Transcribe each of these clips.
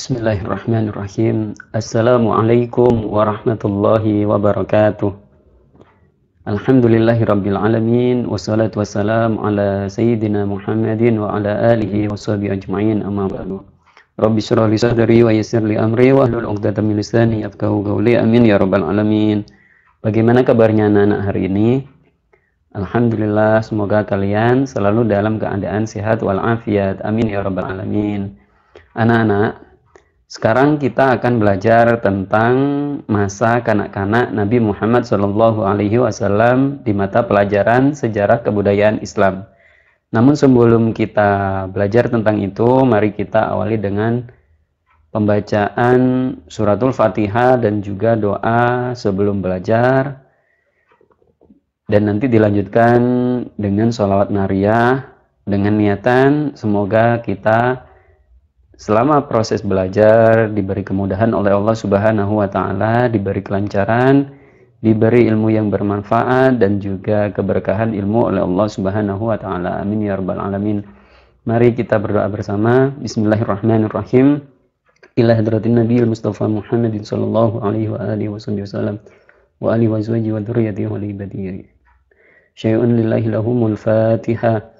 Bismillahirrahmanirrahim. Assalamualaikum warahmatullahi wabarakatuh. Alhamdulillahi rabbil alamin wassalatu wassalamu ala sayyidina Muhammadin wa ala alihi wa sahbihi ajma'in amma ba'du. Rabbi syrah li sadri wa yassir li amri wa hlul 'uqdatam min lisani yafqahu qawli. Amin ya rabbal alamin. Bagaimana kabarnya anak-anak hari ini? Alhamdulillah, semoga kalian selalu dalam keadaan sehat walafiat. Amin ya rabbal alamin. Anak-anak, sekarang kita akan belajar tentang masa kanak-kanak Nabi Muhammad Shallallahu Alaihi Wasallam di mata pelajaran sejarah kebudayaan Islam. Namun sebelum kita belajar tentang itu, mari kita awali dengan pembacaan suratul fatihah dan juga doa sebelum belajar. Dan nanti dilanjutkan dengan sholawat nariyah dengan niatan semoga kita selama proses belajar diberi kemudahan oleh Allah Subhanahu wa taala, diberi kelancaran, diberi ilmu yang bermanfaat dan juga keberkahan ilmu oleh Allah Subhanahu wa taala. Amin ya rabbal alamin. Mari kita berdoa bersama. Bismillahirrahmanirrahim. Ila hadratin Nabiil Mustafa Muhammadin sallallahu alaihi wa alihi wasallam wa alihi wa wa dzurriyyatihi wa li ibadihi. Syai'un lillahi lahumul Fatihah.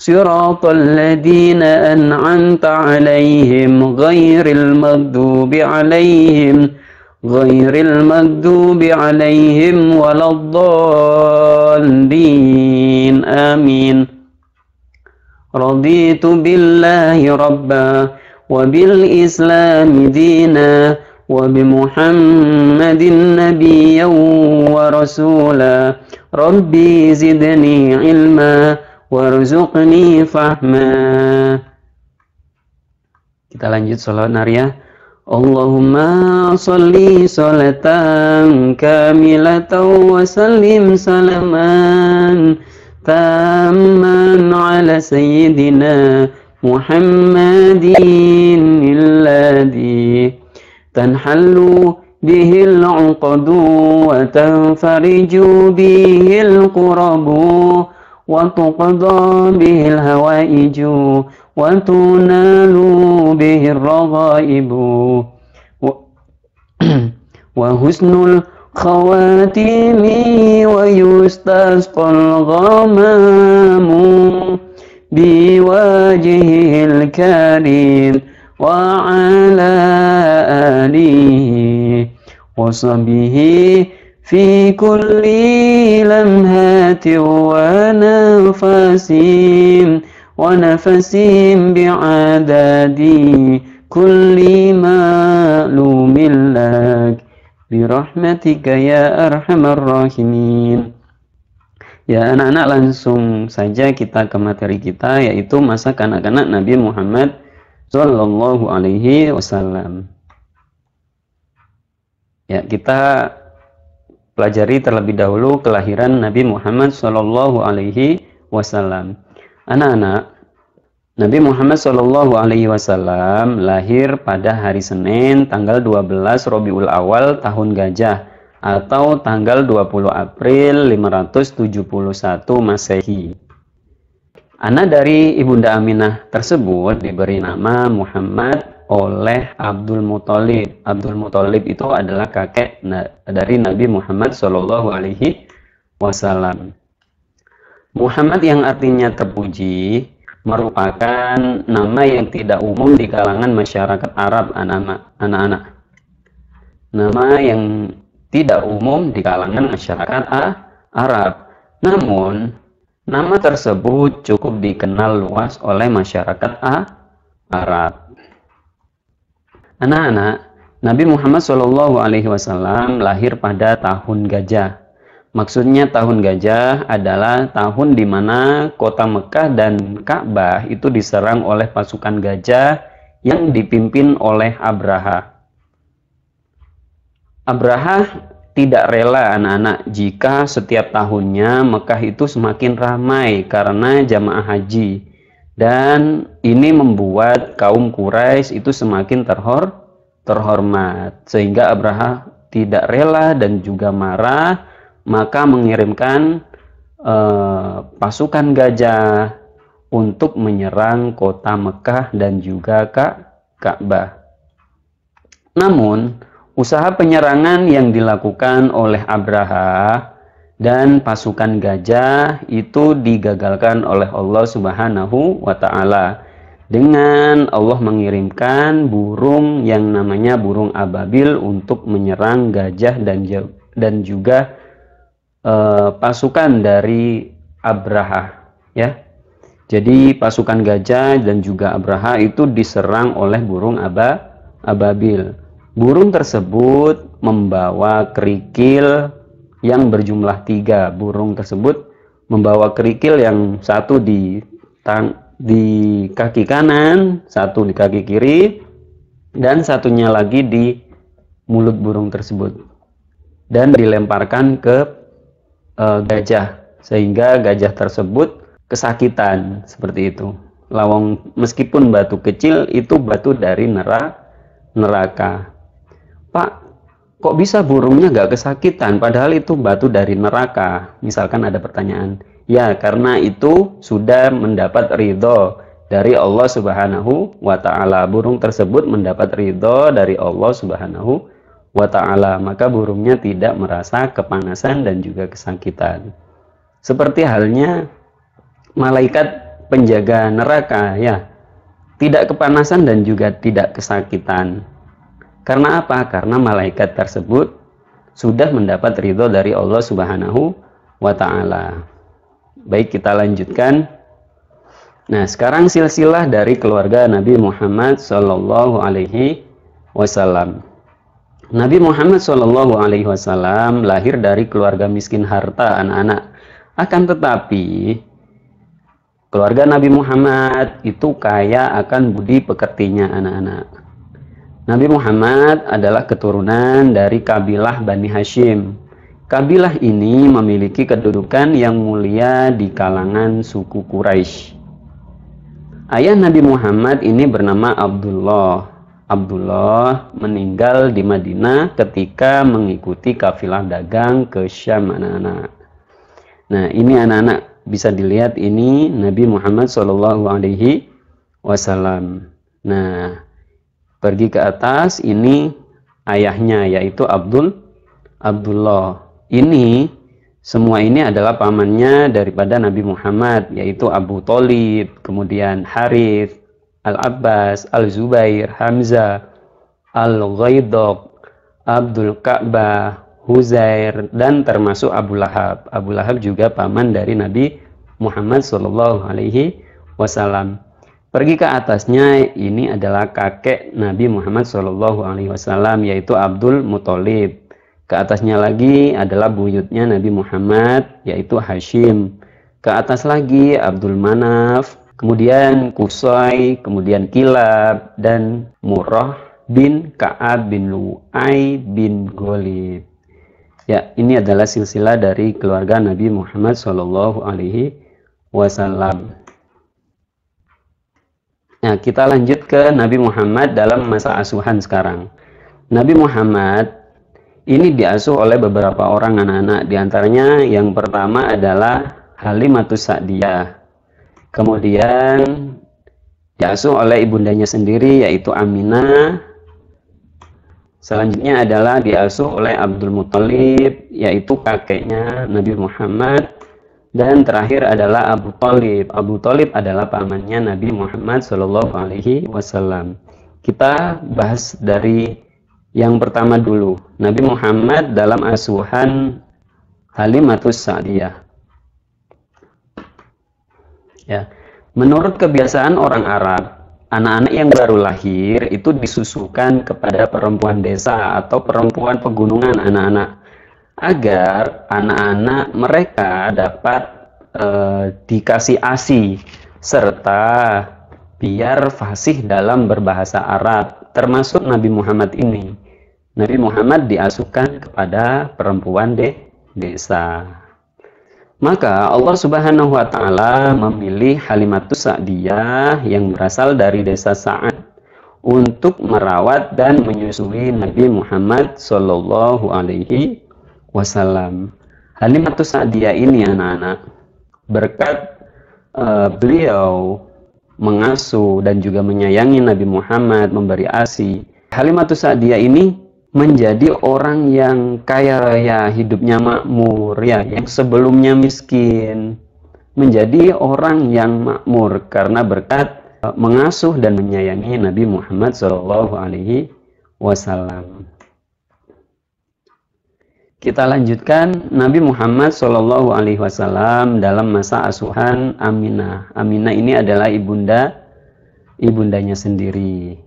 صراط الذين أنعمت عليهم غير المغضوب عليهم غير المغضوب عليهم ولا الضالين آمين رضيت بالله ربا وبالإسلام دينا وبمحمد نبيا ورسولا ربي زدني علما warzuqni fahma kita lanjut sholat nariyah Allahumma salli salatan kamilatan wa sallim salaman tamman ala sayyidina Muhammadin illadhi tanhallu wa العقد bihi به qurabu وتقضى به الهوائج وتنال به الرغائب وحسن الخواتيم ويستسقى الغمام بوجهه الكريم وعلى آله وصحبه في كل لمهات ونفس ونفس بعدد كل معلوم لك برحمتك يا أرحم الراحمين Ya anak-anak langsung saja kita ke materi kita yaitu masa kanak-kanak Nabi Muhammad Shallallahu Alaihi Wasallam. Ya kita pelajari terlebih dahulu kelahiran Nabi Muhammad Shallallahu Alaihi Wasallam. Anak-anak, Nabi Muhammad Shallallahu Alaihi Wasallam lahir pada hari Senin tanggal 12 Robiul Awal tahun Gajah atau tanggal 20 April 571 Masehi. Anak dari Ibunda Aminah tersebut diberi nama Muhammad oleh Abdul Muthalib. Abdul Muthalib itu adalah kakek dari Nabi Muhammad Shallallahu Alaihi Wasallam. Muhammad yang artinya terpuji merupakan nama yang tidak umum di kalangan masyarakat Arab anak-anak. Nama yang tidak umum di kalangan masyarakat Arab. Namun, nama tersebut cukup dikenal luas oleh masyarakat Arab. Anak-anak, Nabi Muhammad Shallallahu Alaihi Wasallam lahir pada tahun gajah. Maksudnya tahun gajah adalah tahun di mana kota Mekah dan Ka'bah itu diserang oleh pasukan gajah yang dipimpin oleh Abraha. Abraha tidak rela anak-anak jika setiap tahunnya Mekah itu semakin ramai karena jamaah haji dan ini membuat kaum Quraisy itu semakin terhor terhormat sehingga Abraha tidak rela dan juga marah maka mengirimkan eh, pasukan gajah untuk menyerang kota Mekah dan juga Ka'bah. Namun, usaha penyerangan yang dilakukan oleh Abraha dan pasukan gajah itu digagalkan oleh Allah Subhanahu wa taala dengan Allah mengirimkan burung yang namanya burung ababil untuk menyerang gajah dan dan juga eh, pasukan dari Abraha ya. Jadi pasukan gajah dan juga Abraha itu diserang oleh burung aba ababil. Burung tersebut membawa kerikil yang berjumlah tiga. Burung tersebut membawa kerikil yang satu di tang di kaki kanan, satu di kaki kiri, dan satunya lagi di mulut burung tersebut. Dan dilemparkan ke e, gajah sehingga gajah tersebut kesakitan seperti itu. Lawang meskipun batu kecil itu batu dari neraka. Neraka. Pak, kok bisa burungnya nggak kesakitan padahal itu batu dari neraka misalkan ada pertanyaan ya karena itu sudah mendapat ridho dari Allah subhanahu wa ta'ala burung tersebut mendapat ridho dari Allah subhanahu wa ta'ala maka burungnya tidak merasa kepanasan dan juga kesakitan seperti halnya malaikat penjaga neraka ya tidak kepanasan dan juga tidak kesakitan karena apa? Karena malaikat tersebut sudah mendapat ridho dari Allah Subhanahu wa taala. Baik, kita lanjutkan. Nah, sekarang silsilah dari keluarga Nabi Muhammad Sallallahu alaihi wasallam. Nabi Muhammad Sallallahu alaihi wasallam lahir dari keluarga miskin harta anak-anak. Akan tetapi keluarga Nabi Muhammad itu kaya akan budi pekertinya anak-anak Nabi Muhammad adalah keturunan dari kabilah Bani Hashim. Kabilah ini memiliki kedudukan yang mulia di kalangan suku Quraisy. Ayah Nabi Muhammad ini bernama Abdullah. Abdullah meninggal di Madinah ketika mengikuti kafilah dagang ke Syam anak-anak. Nah, ini anak-anak bisa dilihat ini Nabi Muhammad saw. Nah, pergi ke atas ini ayahnya yaitu Abdul Abdullah ini semua ini adalah pamannya daripada Nabi Muhammad yaitu Abu Talib kemudian Harith Al-Abbas Al-Zubair Hamzah Al-Ghaidok Abdul Ka'bah Huzair dan termasuk Abu Lahab Abu Lahab juga paman dari Nabi Muhammad Shallallahu Alaihi Wasallam Pergi ke atasnya ini adalah kakek Nabi Muhammad Shallallahu Alaihi Wasallam yaitu Abdul Muthalib. Ke atasnya lagi adalah buyutnya Nabi Muhammad yaitu Hashim. Ke atas lagi Abdul Manaf, kemudian Kusai, kemudian Kilab dan Murrah bin Ka'ab bin Lu'ai bin Golib. Ya, ini adalah silsilah dari keluarga Nabi Muhammad Shallallahu Alaihi Wasallam. Nah, kita lanjut ke Nabi Muhammad dalam masa asuhan sekarang. Nabi Muhammad ini diasuh oleh beberapa orang anak-anak. Di antaranya yang pertama adalah Halimatus Sa'diyah. Kemudian diasuh oleh ibundanya sendiri yaitu Aminah. Selanjutnya adalah diasuh oleh Abdul Muthalib yaitu kakeknya Nabi Muhammad dan terakhir adalah Abu Talib. Abu Talib adalah pamannya Nabi Muhammad Shallallahu Alaihi Wasallam. Kita bahas dari yang pertama dulu. Nabi Muhammad dalam asuhan Halimatus Sa'diyah. Ya. Menurut kebiasaan orang Arab, anak-anak yang baru lahir itu disusukan kepada perempuan desa atau perempuan pegunungan anak-anak agar anak-anak mereka dapat eh, dikasih ASI serta biar fasih dalam berbahasa Arab termasuk Nabi Muhammad ini. Nabi Muhammad diasuhkan kepada perempuan de desa. Maka Allah Subhanahu wa taala memilih Halimatus Sa'diyah yang berasal dari desa Sa'ad untuk merawat dan menyusui Nabi Muhammad Shallallahu alaihi wasallam. Halimatus Sa'diyah ini anak-anak berkat uh, beliau mengasuh dan juga menyayangi Nabi Muhammad, memberi asi. Halimatus Sa'diyah ini menjadi orang yang kaya raya, hidupnya makmur ya, yang sebelumnya miskin, menjadi orang yang makmur karena berkat e, mengasuh dan menyayangi Nabi Muhammad Shallallahu alaihi wasallam. Kita lanjutkan Nabi Muhammad Shallallahu Alaihi Wasallam dalam masa asuhan Aminah. Aminah ini adalah ibunda ibundanya sendiri.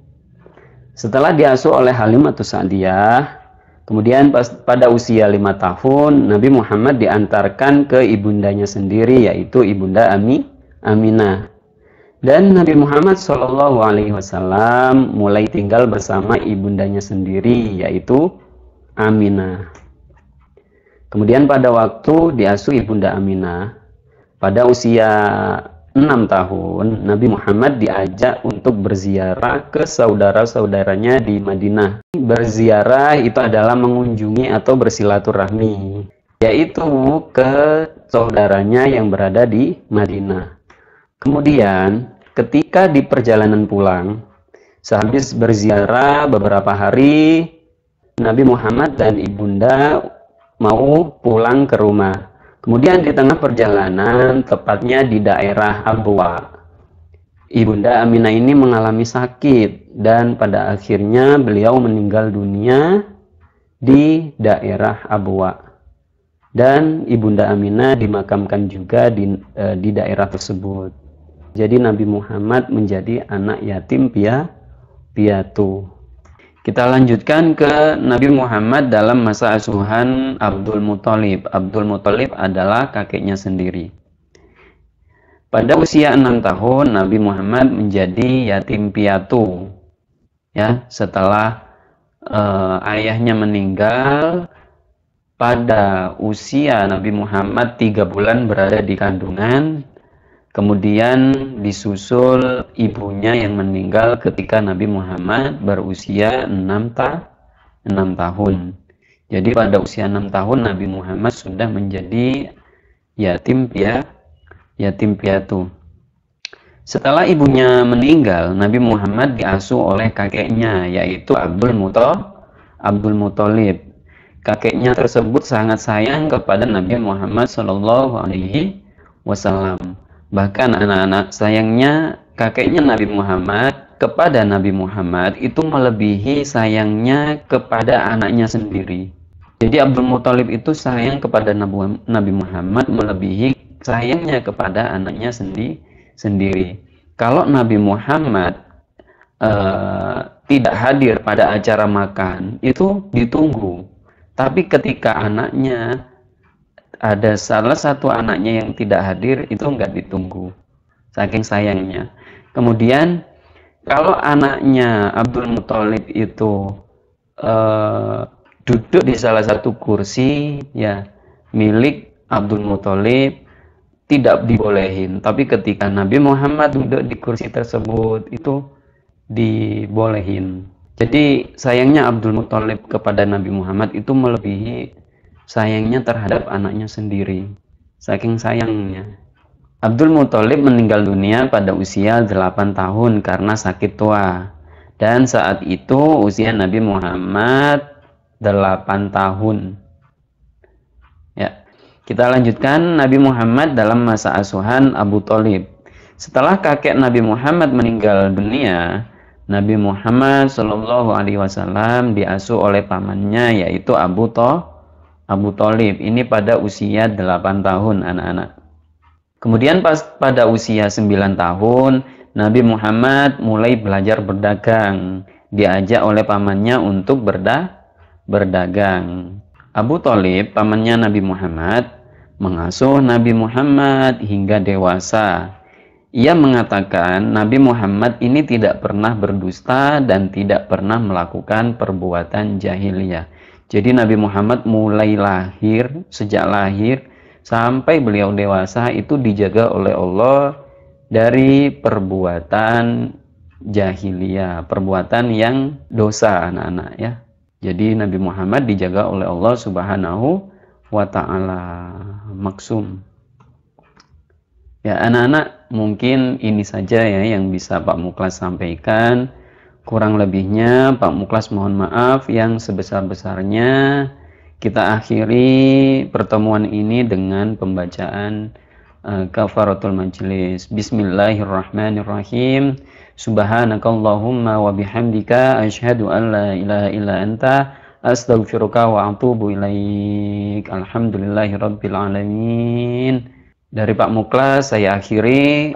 Setelah diasuh oleh Halim atau Sa'diyah, kemudian pas, pada usia lima tahun Nabi Muhammad diantarkan ke ibundanya sendiri yaitu ibunda Ami Aminah. Dan Nabi Muhammad Shallallahu Alaihi Wasallam mulai tinggal bersama ibundanya sendiri yaitu Aminah. Kemudian pada waktu diasuh Ibunda Aminah, pada usia 6 tahun, Nabi Muhammad diajak untuk berziarah ke saudara-saudaranya di Madinah. Berziarah itu adalah mengunjungi atau bersilaturahmi, yaitu ke saudaranya yang berada di Madinah. Kemudian, ketika di perjalanan pulang, sehabis berziarah beberapa hari, Nabi Muhammad dan ibunda mau pulang ke rumah. Kemudian di tengah perjalanan, tepatnya di daerah Abwa, Ibunda Aminah ini mengalami sakit dan pada akhirnya beliau meninggal dunia di daerah Abwa. Dan Ibunda Aminah dimakamkan juga di, e, di daerah tersebut. Jadi Nabi Muhammad menjadi anak yatim pia piatu. Kita lanjutkan ke Nabi Muhammad dalam masa asuhan Abdul Muthalib. Abdul Muthalib adalah kakeknya sendiri. Pada usia enam tahun, Nabi Muhammad menjadi yatim piatu. Ya, setelah uh, ayahnya meninggal pada usia Nabi Muhammad tiga bulan berada di kandungan, Kemudian disusul ibunya yang meninggal ketika Nabi Muhammad berusia 6, ta 6 tahun. Jadi pada usia 6 tahun Nabi Muhammad sudah menjadi yatim pia yatim piatu. Setelah ibunya meninggal, Nabi Muhammad diasuh oleh kakeknya yaitu Abdul Muto Abdul Muthalib. Kakeknya tersebut sangat sayang kepada Nabi Muhammad Shallallahu alaihi wasallam Bahkan anak-anak sayangnya kakeknya Nabi Muhammad kepada Nabi Muhammad itu melebihi sayangnya kepada anaknya sendiri. Jadi Abdul Muthalib itu sayang kepada Nabi Muhammad melebihi sayangnya kepada anaknya sendi sendiri. Kalau Nabi Muhammad e, tidak hadir pada acara makan itu ditunggu. Tapi ketika anaknya ada salah satu anaknya yang tidak hadir itu nggak ditunggu saking sayangnya kemudian kalau anaknya Abdul Muthalib itu eh, duduk di salah satu kursi ya milik Abdul Muthalib tidak dibolehin tapi ketika Nabi Muhammad duduk di kursi tersebut itu dibolehin jadi sayangnya Abdul Muthalib kepada Nabi Muhammad itu melebihi sayangnya terhadap anaknya sendiri. Saking sayangnya. Abdul Muthalib meninggal dunia pada usia 8 tahun karena sakit tua. Dan saat itu usia Nabi Muhammad 8 tahun. Ya. Kita lanjutkan Nabi Muhammad dalam masa asuhan Abu Talib Setelah kakek Nabi Muhammad meninggal dunia, Nabi Muhammad Shallallahu Alaihi Wasallam diasuh oleh pamannya yaitu Abu Thalib Abu Talib. Ini pada usia 8 tahun anak-anak. Kemudian pas pada usia 9 tahun, Nabi Muhammad mulai belajar berdagang. Diajak oleh pamannya untuk berda berdagang. Abu Talib, pamannya Nabi Muhammad, mengasuh Nabi Muhammad hingga dewasa. Ia mengatakan Nabi Muhammad ini tidak pernah berdusta dan tidak pernah melakukan perbuatan jahiliyah. Jadi Nabi Muhammad mulai lahir, sejak lahir sampai beliau dewasa itu dijaga oleh Allah dari perbuatan jahiliyah, perbuatan yang dosa anak-anak ya. Jadi Nabi Muhammad dijaga oleh Allah Subhanahu wa taala maksum. Ya anak-anak mungkin ini saja ya yang bisa Pak Muklas sampaikan. Kurang lebihnya Pak Muklas mohon maaf yang sebesar-besarnya kita akhiri pertemuan ini dengan pembacaan uh, kafaratul majlis. Bismillahirrahmanirrahim. Subhanakallahumma wa bihamdika asyhadu an la ilaha illa anta astaghfiruka wa atubu ilaik. Alhamdulillahirabbil alamin. Dari Pak Muklas saya akhiri